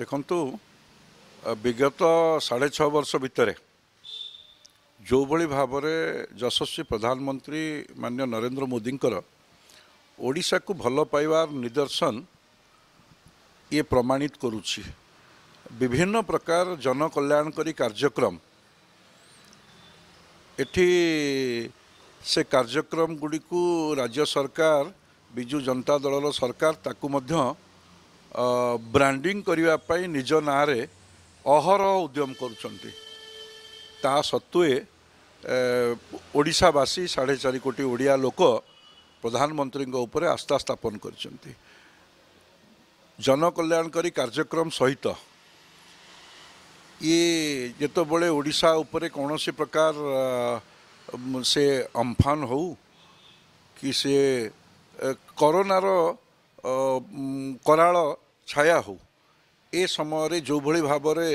ଦେଖନ୍ତୁ ବିଗତ ସାଢ଼େ ଛଅ ବର୍ଷ ଭିତରେ ଯେଉଁଭଳି ଭାବରେ ଯଶସ୍ୱୀ ପ୍ରଧାନମନ୍ତ୍ରୀ ମାନ୍ୟ ନରେନ୍ଦ୍ର ମୋଦିଙ୍କର ଓଡ଼ିଶାକୁ ଭଲ ପାଇବାର ନିଦର୍ଶନ ଇଏ ପ୍ରମାଣିତ କରୁଛି ବିଭିନ୍ନ ପ୍ରକାର ଜନକଲ୍ୟାଣକାରୀ କାର୍ଯ୍ୟକ୍ରମ ଏଠି ସେ କାର୍ଯ୍ୟକ୍ରମ ଗୁଡ଼ିକୁ ରାଜ୍ୟ ସରକାର ବିଜୁ ଜନତା ଦଳର ସରକାର ତାକୁ ମଧ୍ୟ ବ୍ରାଣ୍ଡିଂ କରିବା ପାଇଁ ନିଜ ନାଁରେ ଅହର ଉଦ୍ୟମ କରୁଛନ୍ତି ତା ସତ୍ତ୍ୱେ ଓଡ଼ିଶାବାସୀ ସାଢ଼େ ଚାରି କୋଟି ଓଡ଼ିଆ ଲୋକ ପ୍ରଧାନମନ୍ତ୍ରୀଙ୍କ ଉପରେ ଆସ୍ଥା ସ୍ଥାପନ କରିଛନ୍ତି ଜନକଲ୍ୟାଣକାରୀ କାର୍ଯ୍ୟକ୍ରମ ସହିତ ଇଏ ଯେତେବେଳେ ଓଡ଼ିଶା ଉପରେ କୌଣସି ପ୍ରକାର ସେ ଅମ୍ଫାନ ହେଉ କି ସେ କରୋନାର କରାଳ ଛାୟା ହେଉ ଏ ସମୟରେ ଯେଉଁଭଳି ଭାବରେ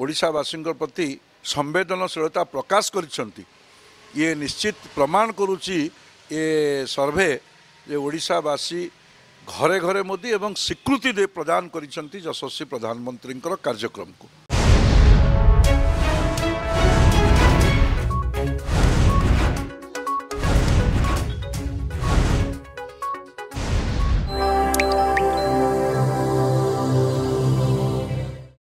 ଓଡ଼ିଶାବାସୀଙ୍କ ପ୍ରତି ସମ୍ବେଦନଶୀଳତା ପ୍ରକାଶ କରିଛନ୍ତି ଇଏ ନିଶ୍ଚିତ ପ୍ରମାଣ କରୁଛି ଏ ସର୍ଭେ ଯେ ଓଡ଼ିଶାବାସୀ ଘରେ ଘରେ ମୋଦି ଏବଂ ସ୍ୱୀକୃତି ପ୍ରଦାନ କରିଛନ୍ତି ଯଶସ୍ୱୀ ପ୍ରଧାନମନ୍ତ୍ରୀଙ୍କର କାର୍ଯ୍ୟକ୍ରମକୁ